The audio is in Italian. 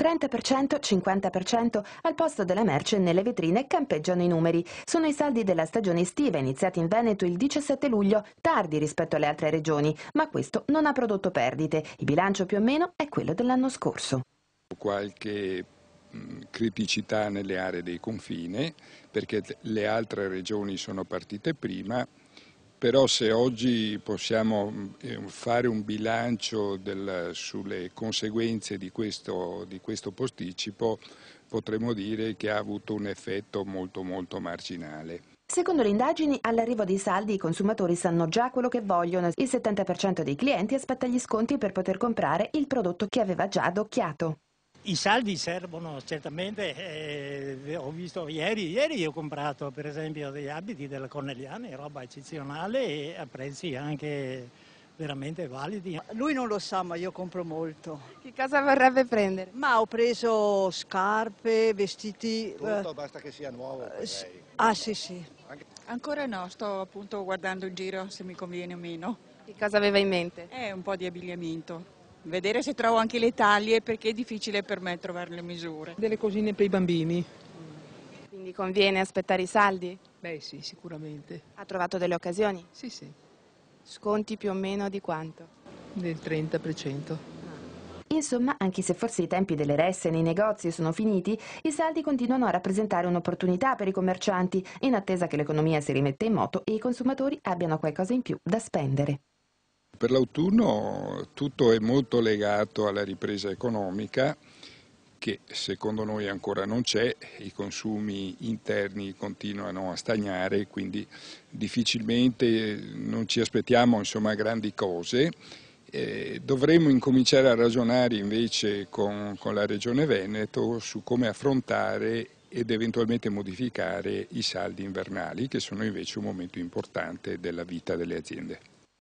30%, 50% al posto della merce nelle vetrine campeggiano i numeri. Sono i saldi della stagione estiva iniziati in Veneto il 17 luglio, tardi rispetto alle altre regioni, ma questo non ha prodotto perdite. Il bilancio più o meno è quello dell'anno scorso. Qualche mm, criticità nelle aree dei confini perché le altre regioni sono partite prima però se oggi possiamo mm, eh, fare un bilancio del, sulle conseguenze di questo, di questo posticipo potremmo dire che ha avuto un effetto molto molto marginale. Secondo le indagini, all'arrivo dei saldi i consumatori sanno già quello che vogliono. Il 70% dei clienti aspetta gli sconti per poter comprare il prodotto che aveva già adocchiato. I saldi servono certamente, eh, ho visto ieri, ieri ho comprato per esempio degli abiti della Corneliana, roba eccezionale e a prezzi anche veramente validi. Lui non lo sa ma io compro molto. Che cosa vorrebbe prendere? Ma ho preso scarpe, vestiti... Tutto, eh, basta che sia nuovo Ah sì sì. Ancora no, sto appunto guardando in giro se mi conviene o meno. Che cosa aveva in mente? Eh, un po' di abbigliamento. Vedere se trovo anche le taglie perché è difficile per me trovare le misure. Delle cosine per i bambini. Quindi conviene aspettare i saldi? Beh sì, sicuramente. Ha trovato delle occasioni? Sì, sì. Sconti più o meno di quanto? Del 30%. Insomma, anche se forse i tempi delle resse nei negozi sono finiti, i saldi continuano a rappresentare un'opportunità per i commercianti, in attesa che l'economia si rimette in moto e i consumatori abbiano qualcosa in più da spendere. Per l'autunno tutto è molto legato alla ripresa economica che secondo noi ancora non c'è, i consumi interni continuano a stagnare, quindi difficilmente eh, non ci aspettiamo insomma, grandi cose. Eh, dovremmo incominciare a ragionare invece con, con la Regione Veneto su come affrontare ed eventualmente modificare i saldi invernali, che sono invece un momento importante della vita delle aziende.